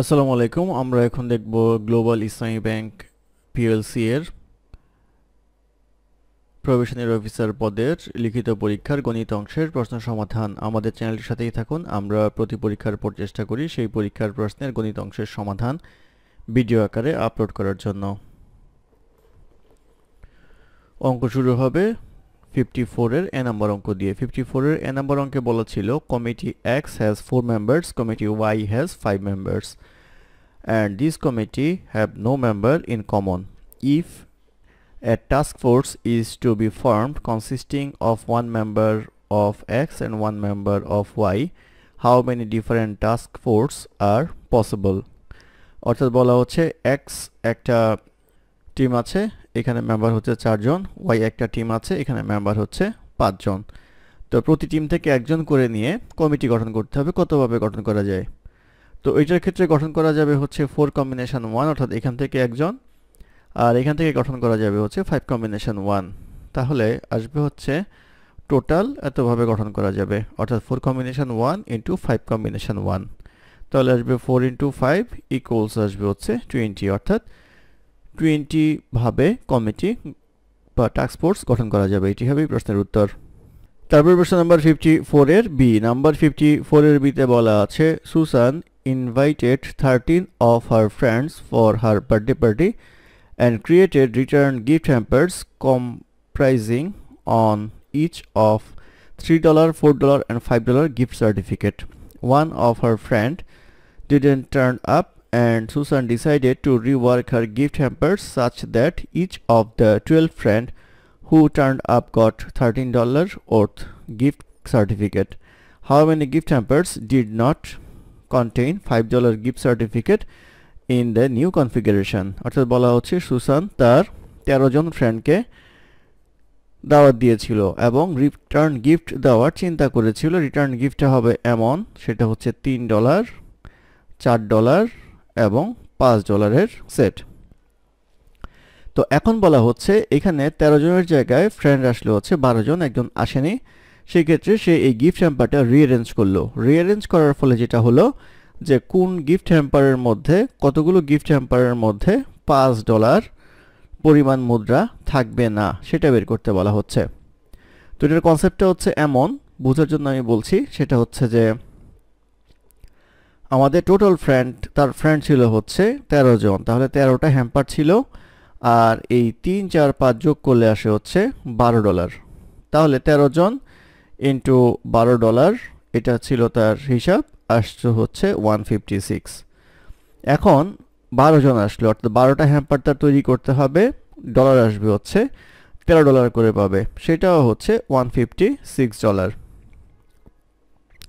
আসসালামু আলাইকুম আমরা এখন দেখব গ্লোবাল ইসলামী ব্যাংক পিএলসি এর প্রবেশনের অফিসার পদের লিখিত পরীক্ষার গণিত অংশের প্রশ্ন সমাধান আমাদের চ্যানেলটির সাথেই থাকুন আমরা প্রতি পরীক্ষার পর চেষ্টা করি সেই পরীক্ষার প্রশ্নের গণিত অংশের সমাধান ভিডিও আকারে আপলোড করার জন্য অঙ্ক শুরু হবে ফিফটি ফোরের এ নাম্বার অঙ্ক দিয়ে ফিফটি ফোরের এ নাম্বার অঙ্কে বলা ছিল committee X has four members committee Y has five members and this committee have no member in common if a task force is to be formed consisting of one member of X and one member of Y how many different task force are possible অর্থাৎ বলা হচ্ছে x একটা team আছে এখানে member হচ্ছে চারজন Y একটা team আছে এখানে মেম্বার হচ্ছে পাঁচজন তো প্রতি টিম থেকে একজন করে নিয়ে কমিটি গঠন করতে হবে কতভাবে গঠন করা যায় তো এইটার ক্ষেত্রে গঠন করা যাবে হচ্ছে ফোর কম্বিনেশন ওয়ান অর্থাৎ এখান থেকে একজন আর এখান থেকে গঠন করা যাবে হচ্ছে ফাইভ কম্বিনেশন ওয়ান তাহলে আসবে হচ্ছে টোটাল এতভাবে গঠন করা যাবে অর্থাৎ four combination one into five combination one তাহলে আসবে ফোর ইন্টু ফাইভ ইকুয়ালস আসবে হচ্ছে টোয়েন্টি অর্থাৎ টোয়েন্টিভাবে কমিটি বা টাস্ক ফোর্স গঠন করা যাবে এটি হবে প্রশ্নের উত্তর তারপর প্রশ্ন নাম্বার ফিফটি ফোরের বি নাম্বার ফিফটি ফোরের বিতে বলা আছে Susan invited thirteen of her friends for her birthday party and created return gift hampers comprising on each of three dollar four dollar and five dollar gift certificate one of her friend didn't turn up and Susan decided to rework her gift hampers such that each of the 12 friends who turned up got $13 worth gift certificate. How many gift hampers did not contain $5 gift certificate in the new configuration? অর্থাৎ বলা হচ্ছে Susan তার 13 জন ফ্রেন্ডকে দাওয়াত দিয়েছিল এবং return gift দেওয়ার চিন্তা করেছিল রিটার্ন গিফটটা হবে এমন সেটা হচ্ছে 3 ডলার 4 ডলার এবং পাঁচ ডলারের সেট তো এখন বলা হচ্ছে এখানে ১৩ জনের জায়গায় ফ্রেন্ড আসলো হচ্ছে বারো জন একজন আসেনি সেক্ষেত্রে সে এই গিফট হ্যাম্পারটা রিঅ্যারেঞ্জ করলো রিঅ্যারেঞ্জ করার ফলে যেটা হলো যে কোন গিফট হ্যাম্পারের মধ্যে কতগুলো গিফট হ্যাম্পারের মধ্যে পাঁচ ডলার পরিমাণ মুদ্রা থাকবে না সেটা বের করতে বলা হচ্ছে তো এটার কনসেপ্টটা হচ্ছে এমন বোঝার জন্য আমি বলছি সেটা হচ্ছে যে আমাদের টোটাল ফ্রেন্ড তার ফ্রেন্ড ছিল হচ্ছে ১৩ জন তাহলে ১৩টা হ্যাম্পার ছিল আর এই তিন চার পাঁচ যোগ করলে আসে হচ্ছে বারো ডলার তাহলে ১৩ জন ইন্টু বারো ডলার এটা ছিল তার হিসাব আসছে হচ্ছে ওয়ান এখন বারো জন আসলো অর্থাৎ বারোটা হ্যাম্পার তার তৈরি করতে হবে ডলার আসবে হচ্ছে তেরো ডলার করে পাবে সেটাও হচ্ছে ওয়ান ডলার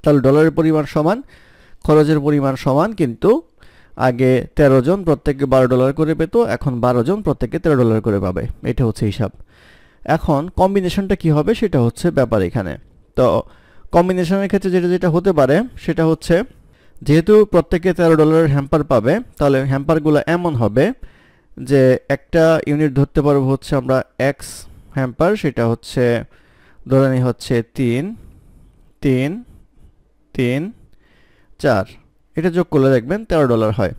তাহলে ডলারের পরিমাণ সমান খরচের পরিমাণ সমান কিন্তু আগে ১৩ জন প্রত্যেককে বারো ডলার করে পেত এখন বারো জন প্রত্যেককে তেরো ডলার করে পাবে এটা হচ্ছে হিসাব এখন কম্বিনেশনটা কি হবে সেটা হচ্ছে ব্যাপার এখানে তো কম্বিনেশনের ক্ষেত্রে যেটা যেটা হতে পারে সেটা হচ্ছে যেহেতু প্রত্যেকে তেরো ডলারের হ্যাম্পার পাবে তাহলে হ্যাম্পারগুলো এমন হবে যে একটা ইউনিট ধরতে পারবো হচ্ছে আমরা এক্স হ্যাম্পার সেটা হচ্ছে ধরে নিই হচ্ছে তিন তিন তিন চার এটা যোগ করলে দেখবেন তেরো ডলার হয়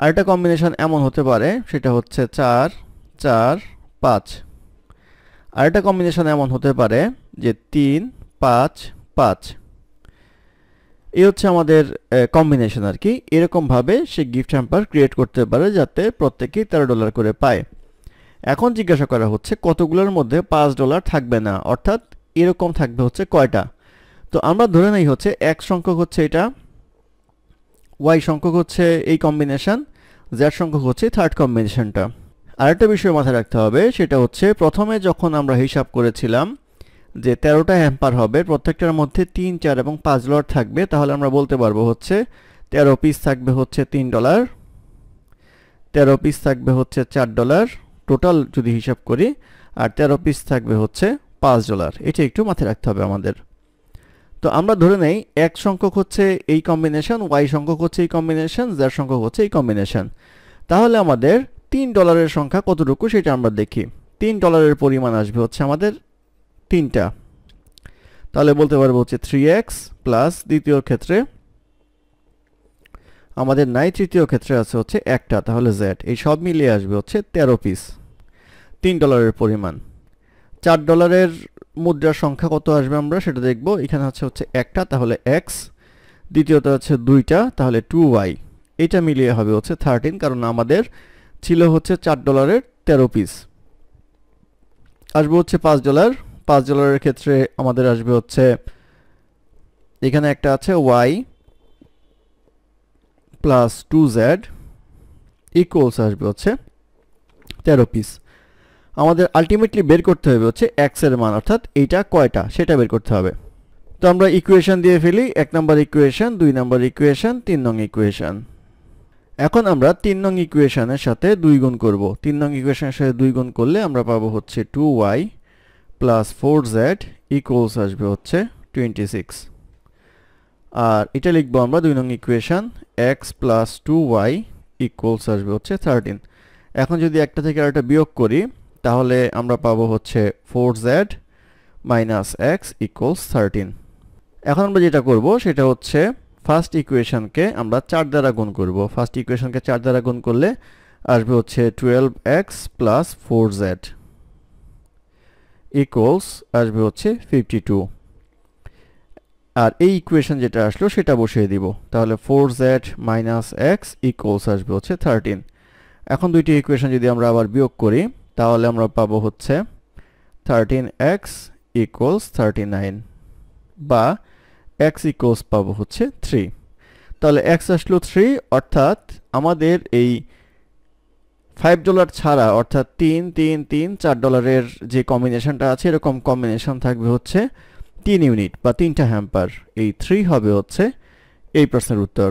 আরেকটা কম্বিনেশান এমন হতে পারে সেটা হচ্ছে চার চার পাঁচ আরেকটা কম্বিনেশান এমন হতে পারে যে তিন পাঁচ পাঁচ এই হচ্ছে আমাদের কম্বিনেশন আর কি এরকমভাবে সে গিফট হ্যাম্পার ক্রিয়েট করতে পারে যাতে প্রত্যেকেই তেরো ডলার করে পায় এখন জিজ্ঞাসা করা হচ্ছে কতগুলোর মধ্যে পাঁচ ডলার থাকবে না অর্থাৎ এরকম থাকবে হচ্ছে কয়টা তো আমরা ধরে নেই হচ্ছে এক সংখ্যক হচ্ছে এটা ওয়াই সংখ্যক হচ্ছে এই কম্বিনেশান জ্যাড সংখ্যক হচ্ছে থার্ড কম্বিনেশানটা আরেকটা বিষয় মাথায় রাখতে হবে সেটা হচ্ছে প্রথমে যখন আমরা হিসাব করেছিলাম যে তেরোটা হ্যাম্পার হবে প্রত্যেকটার মধ্যে তিন চার এবং পাঁচ ডলার থাকবে তাহলে আমরা বলতে পারবো হচ্ছে তেরো পিস থাকবে হচ্ছে তিন ডলার তেরো পিস থাকবে হচ্ছে চার ডলার টোটাল যদি হিসাব করি আর তেরো পিস থাকবে হচ্ছে পাঁচ ডলার এটা একটু মাথায় রাখতে হবে আমাদের তো আমরা ধরে নেই এক সংখ্যক হচ্ছে এই কম্বিনেশন ওয়াই সংখ্যক হচ্ছে এই কম্বিনেশন জ্যার সংখ্যক হচ্ছে এই কম্বিনেশন তাহলে আমাদের তিন ডলারের সংখ্যা কতটুকু সেটা আমরা দেখি তিন ডলারের পরিমাণ আসবে হচ্ছে আমাদের তিনটা তাহলে বলতে পারবো হচ্ছে থ্রি এক্স প্লাস দ্বিতীয় ক্ষেত্রে আমাদের নাই তৃতীয় ক্ষেত্রে আছে হচ্ছে একটা তাহলে জেড এই সব মিলিয়ে আসবে হচ্ছে তেরো পিস তিন ডলারের পরিমাণ চার ডলারের মুদ্রার সংখ্যা কত আসবে আমরা সেটা দেখব এখানে হচ্ছে হচ্ছে একটা তাহলে এক্স দ্বিতীয়টা হচ্ছে দুইটা তাহলে টু ওয়াই এটা মিলিয়ে হবে হচ্ছে থার্টিন কারণ আমাদের ছিল হচ্ছে চার ডলারের তেরো পিস আসবে হচ্ছে পাঁচ ডলার পাঁচ ডলারের ক্ষেত্রে আমাদের আসবে হচ্ছে এখানে একটা আছে Y plus two Z equals আসবে হচ্ছে তেরো পিস আমাদের আলটিমেটলি বের করতে হবে হচ্ছে এক্সের মান অর্থাৎ এইটা কয়টা সেটা বের করতে হবে তো আমরা ইকুয়েশন দিয়ে ফেলি এক নম্বর ইকুয়েশন দুই নম্বর ইকুয়েশন তিন নং ইকুয়েশন এখন আমরা তিন নং ইকুয়েশনের সাথে দুই গুণ করব তিন নং ইকুয়েশনের সাথে দুই গুণ করলে আমরা পাবো হচ্ছে two Y plus four Z equals আসবে হচ্ছে টোয়েন্টি সিক্স আর এটা লিখবো আমরা দুই নং equation X plus two Y equals আসবে হচ্ছে থার্টিন এখন যদি একটা থেকে আরেকটা বিয়োগ করি তাহলে আমরা পাবো হচ্ছে four Z minus X equals thirteen এখন আমরা যেটা করব সেটা হচ্ছে ফার্স্ট ইকুয়েশনকে আমরা চার দ্বারা গুণ করব ফার্স্ট ইকুয়েশনকে চার দ্বারা গুণ করলে আসবে হচ্ছে twelve X plus four Z equals আসবে হচ্ছে ফিফটি টু আর এই ইকুয়েশন যেটা আসলো সেটা বসিয়ে দিব তাহলে four Z minus X equals আসবে হচ্ছে থার্টিন এখন দুইটি ইকুয়েশন যদি আমরা আবার বিয়োগ করি তাহলে আমরা পাবো হচ্ছে thirteen X equals thirty nine বা এক্স ইকুয়ালস পাবো হচ্ছে থ্রি তাহলে এক্স আসলো থ্রি অর্থাৎ আমাদের এই ফাইভ ডলার ছাড়া অর্থাৎ তিন তিন তিন চার ডলারের যে কম্বিনেশনটা আছে এরকম কম্বিনেশন থাকবে হচ্ছে তিন ইউনিট বা 3টা হ্যাম্পার এই থ্রি হবে হচ্ছে এই প্রশ্নের উত্তর